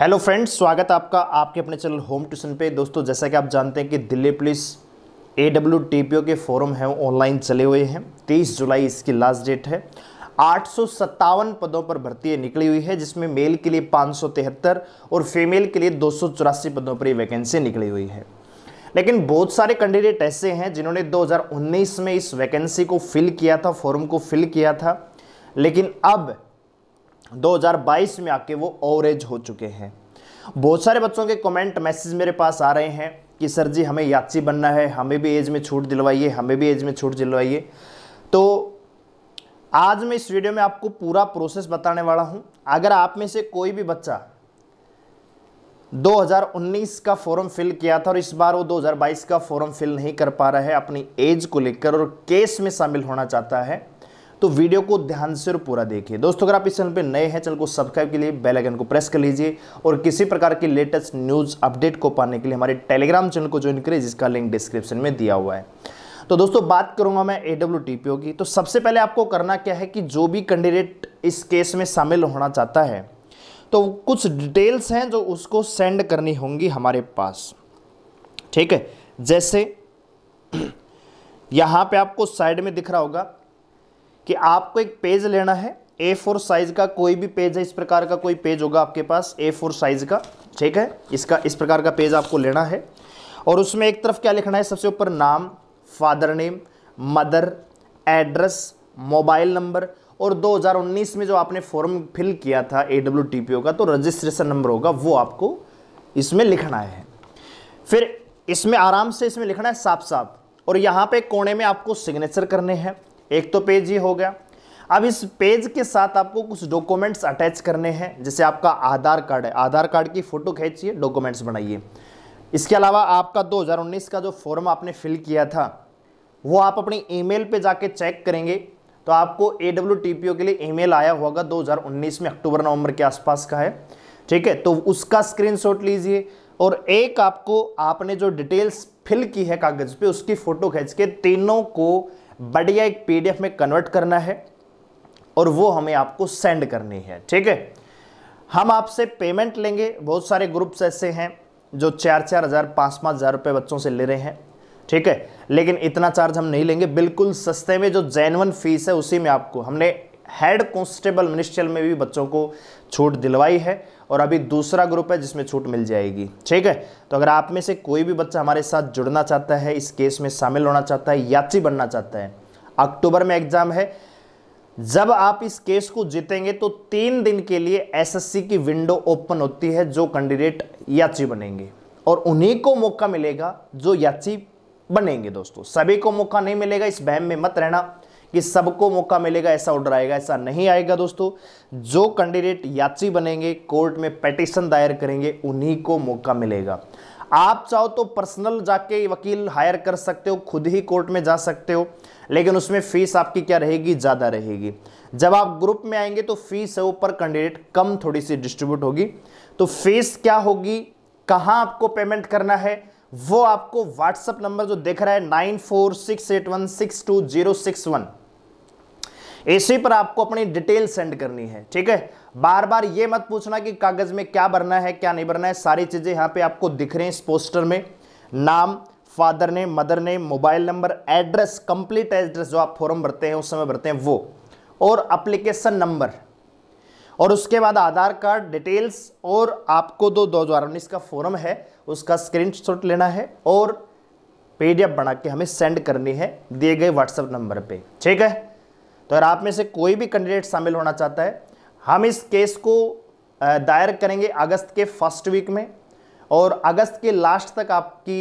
hello friends स्वागत है आपका आपके अपने चैनल होम ट्यूशन पे दोस्तों जैसा कि आप जानते हैं कि Delhi police A W T P O के फॉरम हैं ऑनलाइन चले हुए हैं तेईस जुलाई इसकी लास्ट डेट है आठ पदों पर भर्ती निकली हुई है जिसमें मेल के लिए पाँच और फीमेल के लिए दो पदों पर ये वैकेंसी निकली हुई है लेकिन बहुत सारे कैंडिडेट ऐसे हैं जिन्होंने 2019 में इस वैकेंसी को फिल किया था फॉर्म को फिल किया था लेकिन अब 2022 में आके वो ओवरेज हो चुके हैं बहुत सारे बच्चों के कमेंट मैसेज मेरे पास आ रहे हैं कि सर जी हमें याची बनना है हमें भी एज में छूट दिलवाइए हमें भी एज में छूट दिलवाइए तो आज मैं इस वीडियो में आपको पूरा प्रोसेस बताने वाला हूं अगर आप में से कोई भी बच्चा 2019 का फॉर्म फिल किया था और इस बार वो 2022 का फॉर्म फिल नहीं कर पा रहा है अपनी एज को लेकर और केस में शामिल होना चाहता है तो वीडियो को ध्यान से और पूरा देखिए दोस्तों अगर आप इस चैनल पर नए हैं चैनल को सब्सक्राइब के लिए बेल आइकन को प्रेस कर लीजिए और किसी प्रकार की लेटेस्ट न्यूज़ अपडेट को पाने के लिए हमारे टेलीग्राम चैनल को ज्वाइन करें जिसका लिंक डिस्क्रिप्शन में दिया हुआ है तो दोस्तों बात करूंगा मैं ए डब्ल्यू की तो सबसे पहले आपको करना क्या है कि जो भी कैंडिडेट इस केस में शामिल होना चाहता है तो कुछ डिटेल्स हैं जो उसको सेंड करनी होंगी हमारे पास ठीक है जैसे यहां पे आपको साइड में दिख रहा होगा कि आपको एक पेज लेना है ए फोर साइज का कोई भी पेज है इस प्रकार का कोई पेज होगा आपके पास ए फोर साइज का ठीक है इसका इस प्रकार का पेज आपको लेना है और उसमें एक तरफ क्या लिखना है सबसे ऊपर नाम father name mother address mobile number और 2019 में जो आपने फॉर्म फिल किया था ए डब्ल्यू का तो रजिस्ट्रेशन नंबर होगा वो आपको इसमें लिखना है फिर इसमें आराम से इसमें लिखना है साफ साफ और यहाँ पे कोने में आपको सिग्नेचर करने हैं एक तो पेज ही हो गया अब इस पेज के साथ आपको कुछ डॉक्यूमेंट्स अटैच करने हैं जैसे आपका आधार कार्ड है आधार कार्ड की फ़ोटो खींचिए डॉक्यूमेंट्स बनाइए इसके अलावा आपका 2019 का जो फॉर्म आपने फिल किया था वो आप अपनी ईमेल पे जाके चेक करेंगे तो आपको ए के लिए ईमेल आया होगा 2019 में अक्टूबर नवंबर के आसपास का है ठीक है तो उसका शॉट लीजिए और एक आपको आपने जो डिटेल्स फिल की है कागज़ पे उसकी फ़ोटो खींच के तीनों को बढ़िया एक पीडीएफ में कन्वर्ट करना है और वो हमें आपको सेंड करनी है ठीक है हम आपसे पेमेंट लेंगे बहुत सारे ग्रुप्स ऐसे हैं जो चार चार हज़ार पाँच पाँच हज़ार रुपये बच्चों से ले रहे हैं ठीक है लेकिन इतना चार्ज हम नहीं लेंगे बिल्कुल सस्ते में जो जैनवन फीस है उसी में आपको हमने हेड कॉन्स्टेबल मिनिस्ट्रियल में भी बच्चों को छूट दिलवाई है और अभी दूसरा ग्रुप है जिसमें छूट मिल जाएगी ठीक है तो अगर आप में से कोई भी बच्चा हमारे साथ जुड़ना चाहता है इस केस में शामिल होना चाहता है याची बनना चाहता है अक्टूबर में एग्जाम है जब आप इस केस को जीतेंगे तो तीन दिन के लिए एसएससी की विंडो ओपन होती है जो कैंडिडेट याची बनेंगे और उन्हीं को मौका मिलेगा जो याची बनेंगे दोस्तों सभी को मौका नहीं मिलेगा इस बहम में मत रहना कि सबको मौका मिलेगा ऐसा ऑर्डर आएगा ऐसा नहीं आएगा दोस्तों जो कैंडिडेट याची बनेंगे कोर्ट में पटिशन दायर करेंगे उन्हीं को मौका मिलेगा आप चाहो तो पर्सनल जाके वकील हायर कर सकते हो खुद ही कोर्ट में जा सकते हो लेकिन उसमें फीस आपकी क्या रहेगी ज़्यादा रहेगी जब आप ग्रुप में आएंगे तो फीस है ऊपर कैंडिडेट कम थोड़ी सी डिस्ट्रीब्यूट होगी तो फीस क्या होगी कहां आपको पेमेंट करना है वो आपको व्हाट्सअप नंबर जो देख रहा है nine four six eight one six two zero six one इसी पर आपको अपनी डिटेल सेंड करनी है ठीक है बार बार ये मत पूछना कि कागज में क्या भरना है क्या नहीं भरना है सारी चीजें यहाँ पे आपको दिख रही हैं इस पोस्टर में नाम फादर ने मदर ने mobile number address complete address जो आप फॉर्म भरते हैं उस समय भरते हैं वो और अप्लीकेशन नंबर और उसके बाद आधार कार्ड डिटेल्स और आपको दो दो हज़ार उन्नीस का फॉर्म है उसका स्क्रीनशॉट लेना है और पीडीएफ बना के हमें सेंड करनी है दिए गए व्हाट्सएप नंबर पे ठीक है तो अगर आप में से कोई भी कैंडिडेट शामिल होना चाहता है हम इस केस को दायर करेंगे अगस्त के फर्स्ट वीक में और अगस्त के लास्ट तक आपकी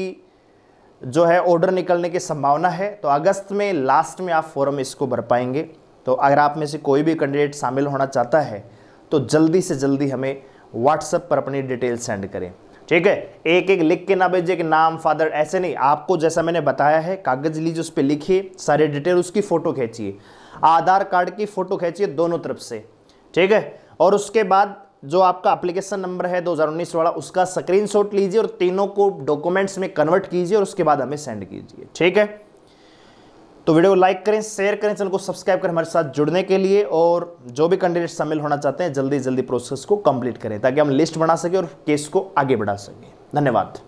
जो है ऑर्डर निकलने की संभावना है तो अगस्त में लास्ट में आप फॉरम इसको भर पाएंगे तो अगर आप में से कोई भी कैंडिडेट शामिल होना चाहता है तो जल्दी से जल्दी हमें व्हाट्सएप पर अपनी डिटेल सेंड करें ठीक है एक एक लिख के ना भेजिए कि नाम फादर ऐसे नहीं आपको जैसा मैंने बताया है कागज लीजिए उस पर लिखिए सारे डिटेल उसकी फ़ोटो खींचिए आधार कार्ड की फ़ोटो खींचिए दोनों तरफ से ठीक है और उसके बाद जो आपका एप्लीकेशन नंबर है 2019 वाला उसका स्क्रीनशॉट लीजिए और तीनों को डॉक्यूमेंट्स में कन्वर्ट कीजिए और उसके बाद हमें सेंड कीजिए ठीक है तो वीडियो को लाइक करें शेयर करें चैनल को सब्सक्राइब करें हमारे साथ जुड़ने के लिए और जो भी कैंडिडेट शामिल होना चाहते हैं जल्दी जल्दी प्रोसेस को कंप्लीट करें ताकि हम लिस्ट बना सकें और केस को आगे बढ़ा सकें धन्यवाद